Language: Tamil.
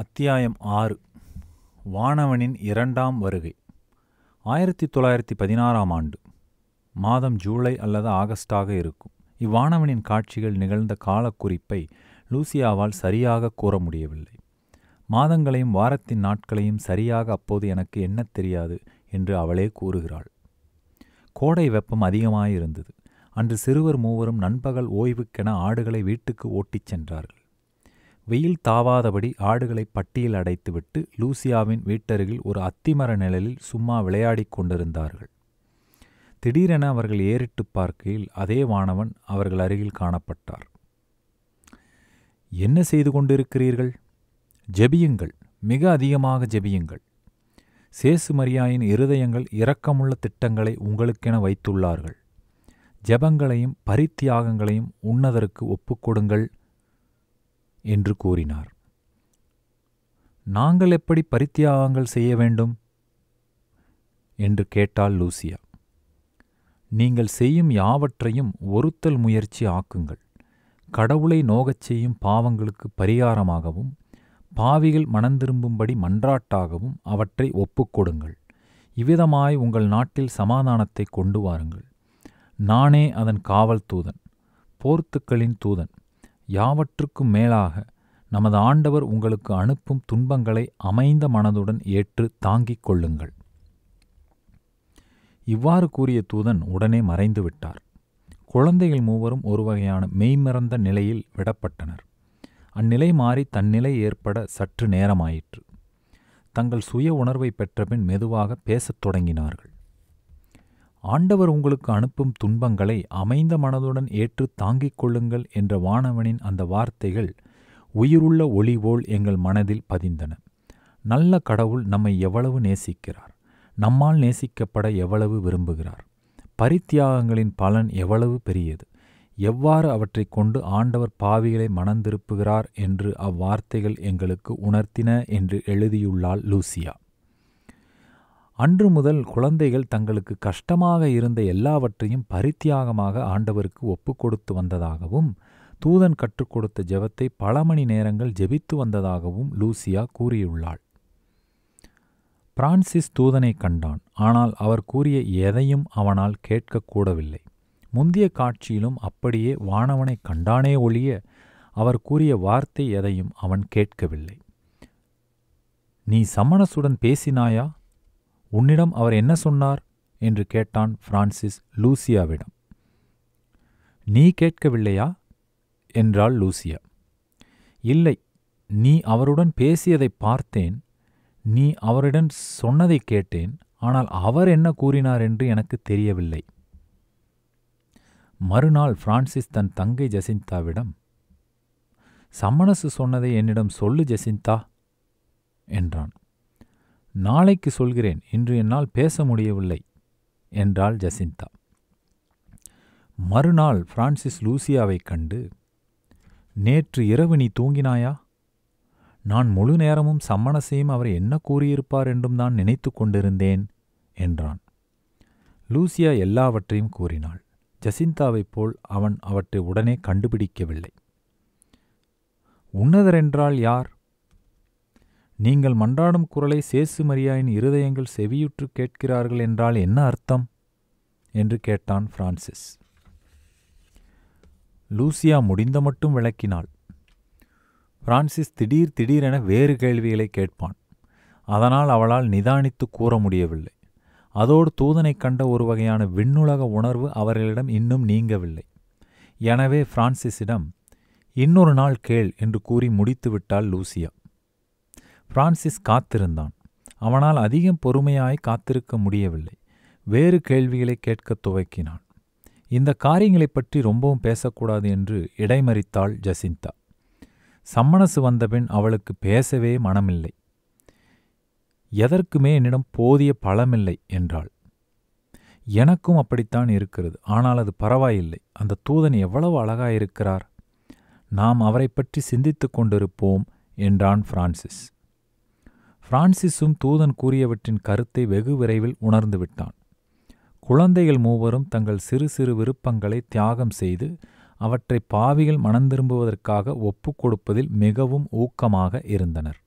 அத்தியாயம் ஆறு வானவனின் இரண்டாம் வருகை ஆயிரத்தி தொள்ளாயிரத்தி பதினாறாம் ஆண்டு மாதம் ஜூலை அல்லது ஆகஸ்டாக இருக்கும் இவ்வானவனின் காட்சிகள் நிகழ்ந்த காலக்குறிப்பை லூசியாவால் சரியாக கூற முடியவில்லை மாதங்களையும் வாரத்தின் நாட்களையும் சரியாக அப்போது எனக்கு என்ன தெரியாது என்று அவளே கூறுகிறாள் கோடை வெப்பம் அதிகமாயிருந்தது அன்று சிறுவர் மூவரும் நண்பகல் ஓய்வுக்கென ஆடுகளை வீட்டுக்கு ஓட்டிச் சென்றார்கள் வெயில் தாவாதபடி ஆடுகளை பட்டியில் அடைத்துவிட்டு லூசியாவின் வீட்டருகில் ஒரு அத்திமர நிழலில் சும்மா விளையாடிக் கொண்டிருந்தார்கள் திடீரென அவர்கள் ஏறிட்டு பார்க்கையில் அதே வானவன் அவர்கள் அருகில் காணப்பட்டார் என்ன செய்து கொண்டிருக்கிறீர்கள் ஜெபியுங்கள் மிக அதிகமாக ஜெபியுங்கள் சேசு மரியாயின் இருதயங்கள் இரக்கமுள்ள திட்டங்களை உங்களுக்கென வைத்துள்ளார்கள் ஜெபங்களையும் பரித்தியாகங்களையும் உன்னதற்கு ஒப்புக்கொடுங்கள் என்று கூறினார் நாங்கள் எப்படி பரித்தியாகங்கள் செய்ய வேண்டும் என்று கேட்டாள் லூசியா நீங்கள் செய்யும் யாவற்றையும் ஒருத்தல் முயற்சி ஆக்குங்கள் கடவுளை நோகச் செய்யும் பாவங்களுக்கு பரிகாரமாகவும் பாவிகள் மனந்திரும்பும்படி மன்றாட்டாகவும் அவற்றை ஒப்புக்கொடுங்கள் இவ்விதமாய் உங்கள் நாட்டில் சமாதானத்தை கொண்டு வாருங்கள் நானே அதன் காவல் தூதன் போர்த்துக்களின் தூதன் யாவற்றுக்கும் மேலாக நமது ஆண்டவர் உங்களுக்கு அனுப்பும் துன்பங்களை அமைந்த மனதுடன் ஏற்று தாங்கிக் கொள்ளுங்கள் இவ்வாறு கூறிய தூதன் உடனே மறைந்துவிட்டார் குழந்தைகள் மூவரும் ஒரு வகையான மெய்மறந்த நிலையில் விடப்பட்டனர் அந்நிலை மாறி தன்னிலை ஏற்பட சற்று நேரமாயிற்று தங்கள் சுய உணர்வை பெற்றபின் மெதுவாக பேசத் தொடங்கினார்கள் ஆண்டவர் உங்களுக்கு அனுப்பும் துன்பங்களை அமைந்த மனதுடன் ஏற்று தாங்கிக் கொள்ளுங்கள் என்ற வானவனின் அந்த வார்த்தைகள் உயிருள்ள ஒளிவோல் எங்கள் மனதில் பதிந்தன நல்ல கடவுள் நம்மை எவ்வளவு நேசிக்கிறார் நம்மால் நேசிக்கப்பட எவ்வளவு விரும்புகிறார் பரித்தியாகங்களின் பலன் எவ்வளவு பெரியது எவ்வாறு அவற்றை கொண்டு ஆண்டவர் பாவிகளை மனந்திருப்புகிறார் என்று அவ்வார்த்தைகள் எங்களுக்கு உணர்த்தின என்று எழுதியுள்ளாள் லூசியா அன்று முதல் குழந்தைகள் தங்களுக்கு கஷ்டமாக இருந்த எல்லாவற்றையும் பரித்தியாகமாக ஆண்டவருக்கு ஒப்புக் கொடுத்து வந்ததாகவும் தூதன் கற்றுக் கொடுத்த ஜெபத்தை பல மணி நேரங்கள் ஜெபித்து வந்ததாகவும் லூசியா கூறியுள்ளாள் பிரான்சிஸ் தூதனை கண்டான் ஆனால் அவர் கூறிய எதையும் அவனால் கேட்கக்கூடவில்லை முந்திய காட்சியிலும் அப்படியே வானவனை கண்டானே ஒழிய அவர் கூறிய வார்த்தை எதையும் அவன் கேட்கவில்லை நீ சமணசுடன் பேசினாயா உன்னிடம் அவர் என்ன சொன்னார் என்று கேட்டான் பிரான்சிஸ் லூசியாவிடம் நீ கேட்கவில்லையா என்றாள் லூசியா இல்லை நீ அவருடன் பேசியதை பார்த்தேன் நீ அவரிடம் சொன்னதை கேட்டேன் ஆனால் அவர் என்ன கூறினார் என்று எனக்கு தெரியவில்லை மறுநாள் பிரான்சிஸ் தன் தங்கை ஜெசிந்தாவிடம் சம்மணசு சொன்னதை என்னிடம் சொல்லு ஜசிந்தா என்றான் நாளைக்கு சொல்கிறேன் இன்று என்னால் பேச முடியவில்லை என்றாள் ஜசிந்தா மறுநாள் பிரான்சிஸ் லூசியாவைக் கண்டு நேற்று இரவு நீ தூங்கினாயா நான் முழு நேரமும் சம்மணசையும் அவர் என்ன கூறியிருப்பார் என்றும் நான் நினைத்து கொண்டிருந்தேன் என்றான் லூசியா எல்லாவற்றையும் கூறினாள் ஜசிந்தாவைப் போல் அவன் அவற்றை உடனே கண்டுபிடிக்கவில்லை உன்னதரென்றால் யார் நீங்கள் மன்றாடும் குரலை சேசு மரியாயின் இருதயங்கள் செவியுற்று கேட்கிறார்கள் என்றால் என்ன அர்த்தம் என்று கேட்டான் பிரான்சிஸ் லூசியா முடிந்த மட்டும் விளக்கினாள் பிரான்சிஸ் திடீர் திடீரென வேறு கேள்விகளை கேட்பான் அதனால் அவளால் நிதானித்து கூற முடியவில்லை அதோடு தூதனை கண்ட ஒரு வகையான விண்ணுலக உணர்வு அவர்களிடம் இன்னும் நீங்கவில்லை எனவே பிரான்சிஸிடம் இன்னொரு நாள் கேள் என்று கூறி முடித்துவிட்டாள் லூசியா பிரான்சிஸ் காத்திருந்தான் அவனால் அதிகம் பொறுமையாய் காத்திருக்க முடியவில்லை வேறு கேள்விகளை கேட்கத் துவக்கினான் இந்த காரியங்களைப் பற்றி ரொம்பவும் பேசக்கூடாது என்று இடைமறித்தாள் ஜசிந்தா சம்மனசு வந்தபின் அவளுக்கு பேசவே மனமில்லை எதற்குமே என்னிடம் போதிய பலமில்லை என்றாள் எனக்கும் அப்படித்தான் இருக்கிறது ஆனால் அது பரவாயில்லை அந்த தூதன் எவ்வளவு அழகாயிருக்கிறார் நாம் அவரை பற்றி சிந்தித்து கொண்டிருப்போம் என்றான் பிரான்சிஸ் பிரான்சிஸும் தூதன் கூறியவற்றின் கருத்தை வெகு விரைவில் உணர்ந்துவிட்டான் குழந்தைகள் மூவரும் தங்கள் சிறு சிறு விருப்பங்களை தியாகம் செய்து அவற்றை பாவிகள் மனந்திரும்புவதற்காக ஒப்புக் கொடுப்பதில் மிகவும் ஊக்கமாக இருந்தனர்